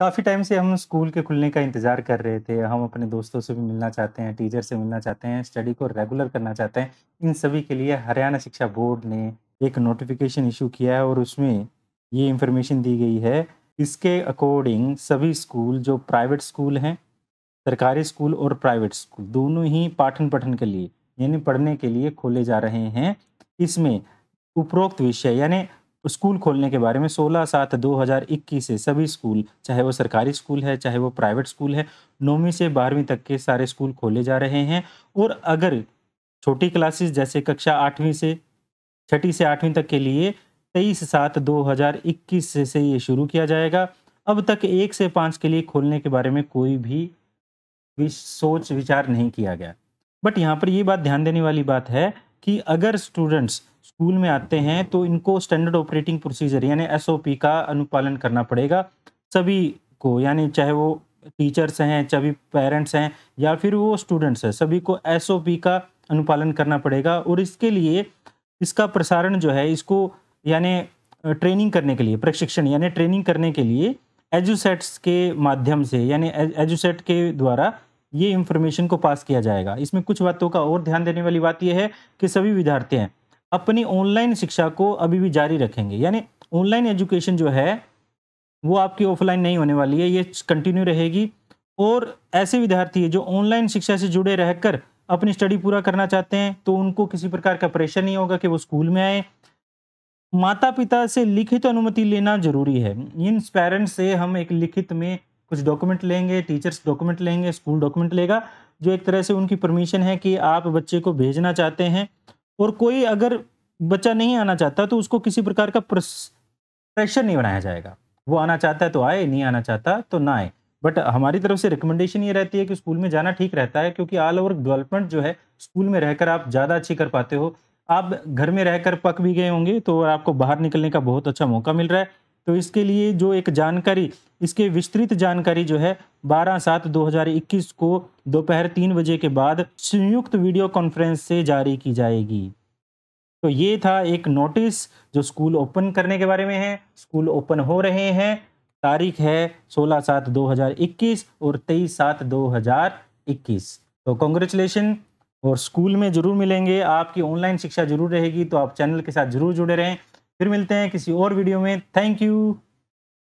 काफ़ी टाइम से हम स्कूल के खुलने का इंतज़ार कर रहे थे हम अपने दोस्तों से भी मिलना चाहते हैं टीचर से मिलना चाहते हैं स्टडी को रेगुलर करना चाहते हैं इन सभी के लिए हरियाणा शिक्षा बोर्ड ने एक नोटिफिकेशन इशू किया है और उसमें ये इंफॉर्मेशन दी गई है इसके अकॉर्डिंग सभी स्कूल जो प्राइवेट स्कूल हैं सरकारी स्कूल और प्राइवेट स्कूल दोनों ही पाठन पठन के लिए यानी पढ़ने के लिए खोले जा रहे हैं इसमें उपरोक्त विषय यानी स्कूल खोलने के बारे में 16 सात 2021 से सभी स्कूल चाहे वो सरकारी स्कूल है चाहे वो प्राइवेट स्कूल है नौवीं से बारहवीं तक के सारे स्कूल खोले जा रहे हैं और अगर छोटी क्लासेस जैसे कक्षा आठवीं से छठी से आठवीं तक के लिए तेईस सात 2021 से, से ये शुरू किया जाएगा अब तक एक से पाँच के लिए खोलने के बारे में कोई भी, भी सोच विचार नहीं किया गया बट यहाँ पर ये बात ध्यान देने वाली बात है कि अगर स्टूडेंट्स स्कूल में आते हैं तो इनको स्टैंडर्ड ऑपरेटिंग प्रोसीजर यानी एसओपी का अनुपालन करना पड़ेगा सभी को यानी चाहे वो टीचर्स हैं चाहे पेरेंट्स हैं या फिर वो स्टूडेंट्स हैं सभी को एसओपी का अनुपालन करना पड़ेगा और इसके लिए इसका प्रसारण जो है इसको यानी ट्रेनिंग करने के लिए प्रशिक्षण यानी ट्रेनिंग करने के लिए एजुसेट्स के माध्यम से यानी एजुसेट के द्वारा ये इन्फॉर्मेशन को पास किया जाएगा इसमें कुछ बातों का और ध्यान देने वाली बात यह है कि सभी विद्यार्थी हैं अपनी ऑनलाइन शिक्षा को अभी भी जारी रखेंगे यानी ऑनलाइन एजुकेशन जो है वो आपकी ऑफलाइन नहीं होने वाली है ये कंटिन्यू रहेगी और ऐसे विद्यार्थी जो ऑनलाइन शिक्षा से जुड़े रहकर अपनी स्टडी पूरा करना चाहते हैं तो उनको किसी प्रकार का प्रेशर नहीं होगा कि वो स्कूल में आए माता पिता से लिखित अनुमति लेना जरूरी है इन पेरेंट्स से हम एक लिखित में कुछ डॉक्यूमेंट लेंगे टीचर्स डॉक्यूमेंट लेंगे स्कूल डॉक्यूमेंट लेगा जो एक तरह से उनकी परमिशन है कि आप बच्चे को भेजना चाहते हैं और कोई अगर बच्चा नहीं आना चाहता तो उसको किसी प्रकार का प्रेशर नहीं बनाया जाएगा वो आना चाहता है तो आए नहीं आना चाहता तो ना आए बट हमारी तरफ से रिकमेंडेशन ये रहती है कि स्कूल में जाना ठीक रहता है क्योंकि ऑल ओवर डेवलपमेंट जो है स्कूल में रहकर आप ज़्यादा अच्छी कर पाते हो आप घर में रहकर पक भी गए होंगे तो आपको बाहर निकलने का बहुत अच्छा मौका मिल रहा है तो इसके लिए जो एक जानकारी इसके विस्तृत जानकारी जो है बारह सात दो हजार इक्कीस को दोपहर तीन बजे के बाद संयुक्त वीडियो कॉन्फ्रेंस से जारी की जाएगी तो ये था एक नोटिस जो स्कूल ओपन करने के बारे में है स्कूल ओपन हो रहे हैं तारीख है सोलह सात दो हजार इक्कीस और तेईस सात दो हजार इक्कीस तो कॉन्ग्रेचुलेशन और स्कूल में जरूर मिलेंगे आपकी ऑनलाइन शिक्षा जरूर रहेगी तो आप चैनल के साथ जरूर जुड़े रहें फिर मिलते हैं किसी और वीडियो में थैंक यू